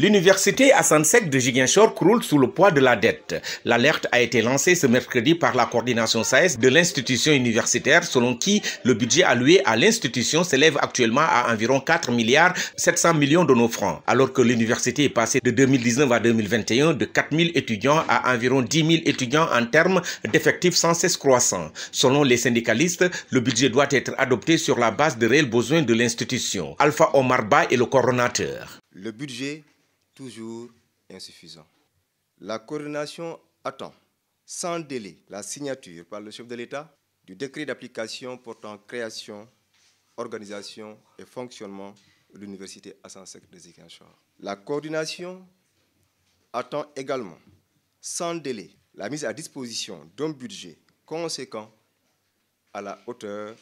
L'université à Sansec de Giguinchor croule sous le poids de la dette. L'alerte a été lancée ce mercredi par la coordination SAES e de l'institution universitaire selon qui le budget alloué à l'institution s'élève actuellement à environ 4 milliards 700 millions de nos francs, alors que l'université est passée de 2019 à 2021 de 4 000 étudiants à environ 10 000 étudiants en termes d'effectifs sans cesse croissants. Selon les syndicalistes, le budget doit être adopté sur la base de réels besoins de l'institution. Alpha Omar Ba est le coordonnateur. Le budget toujours insuffisant. La coordination attend sans délai la signature par le chef de l'État du décret d'application portant création, organisation et fonctionnement de l'Université Assansec de Zikinchor. La coordination attend également sans délai la mise à disposition d'un budget conséquent à la hauteur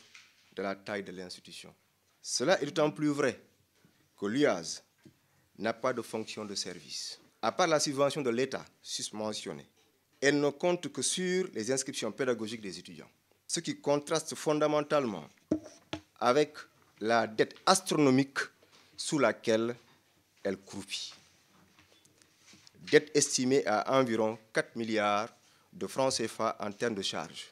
de la taille de l'institution. Cela est d'autant plus vrai que l'UAS n'a pas de fonction de service. À part la subvention de l'État susmentionnée, elle ne compte que sur les inscriptions pédagogiques des étudiants, ce qui contraste fondamentalement avec la dette astronomique sous laquelle elle croupit. Dette estimée à environ 4 milliards de francs CFA en termes de charges.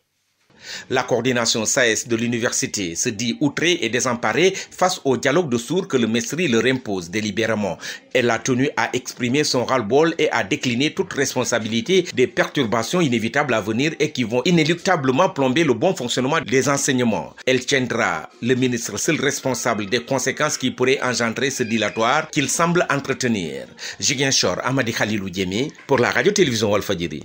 La coordination SAES e de l'université se dit outrée et désemparée face au dialogue de sourds que le Mestri leur impose délibérément. Elle a tenu à exprimer son ras-le-bol et à décliner toute responsabilité des perturbations inévitables à venir et qui vont inéluctablement plomber le bon fonctionnement des enseignements. Elle tiendra le ministre seul responsable des conséquences qui pourraient engendrer ce dilatoire qu'il semble entretenir. Chor, Amadi Khalilou Djemi, pour la radio-télévision Walfadjiri.